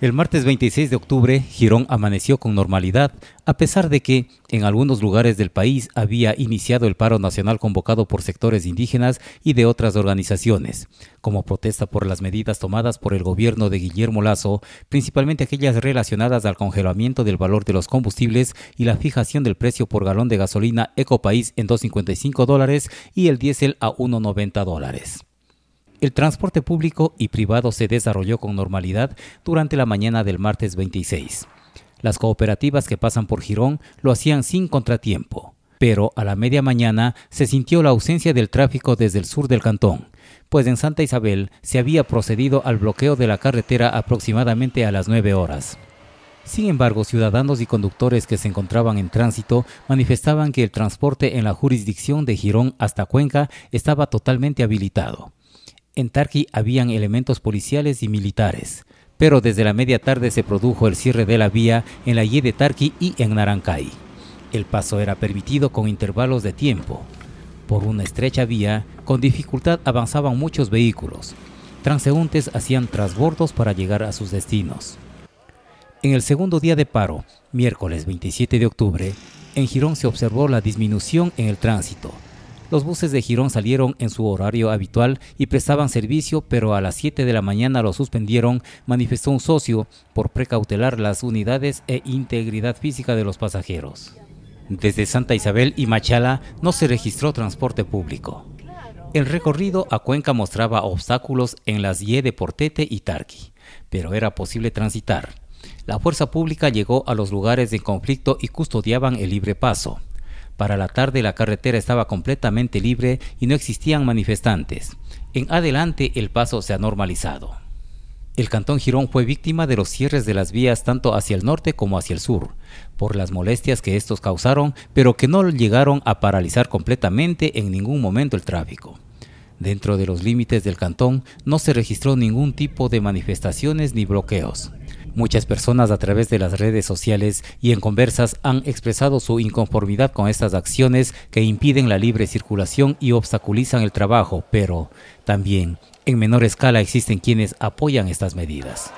El martes 26 de octubre, Girón amaneció con normalidad, a pesar de que en algunos lugares del país había iniciado el paro nacional convocado por sectores indígenas y de otras organizaciones, como protesta por las medidas tomadas por el gobierno de Guillermo Lazo, principalmente aquellas relacionadas al congelamiento del valor de los combustibles y la fijación del precio por galón de gasolina Ecopaís en 2.55 dólares y el diésel a 1.90 dólares. El transporte público y privado se desarrolló con normalidad durante la mañana del martes 26. Las cooperativas que pasan por Girón lo hacían sin contratiempo, pero a la media mañana se sintió la ausencia del tráfico desde el sur del cantón, pues en Santa Isabel se había procedido al bloqueo de la carretera aproximadamente a las 9 horas. Sin embargo, ciudadanos y conductores que se encontraban en tránsito manifestaban que el transporte en la jurisdicción de Girón hasta Cuenca estaba totalmente habilitado en Tarqui habían elementos policiales y militares, pero desde la media tarde se produjo el cierre de la vía en la Y de Tarqui y en Narancay. El paso era permitido con intervalos de tiempo. Por una estrecha vía, con dificultad avanzaban muchos vehículos. Transeúntes hacían trasbordos para llegar a sus destinos. En el segundo día de paro, miércoles 27 de octubre, en Girón se observó la disminución en el tránsito, los buses de Girón salieron en su horario habitual y prestaban servicio, pero a las 7 de la mañana lo suspendieron, manifestó un socio, por precautelar las unidades e integridad física de los pasajeros. Desde Santa Isabel y Machala no se registró transporte público. El recorrido a Cuenca mostraba obstáculos en las Y de Portete y Tarqui, pero era posible transitar. La fuerza pública llegó a los lugares de conflicto y custodiaban el libre paso. Para la tarde la carretera estaba completamente libre y no existían manifestantes. En adelante el paso se ha normalizado. El Cantón Girón fue víctima de los cierres de las vías tanto hacia el norte como hacia el sur, por las molestias que estos causaron, pero que no llegaron a paralizar completamente en ningún momento el tráfico. Dentro de los límites del cantón no se registró ningún tipo de manifestaciones ni bloqueos. Muchas personas a través de las redes sociales y en conversas han expresado su inconformidad con estas acciones que impiden la libre circulación y obstaculizan el trabajo, pero también en menor escala existen quienes apoyan estas medidas.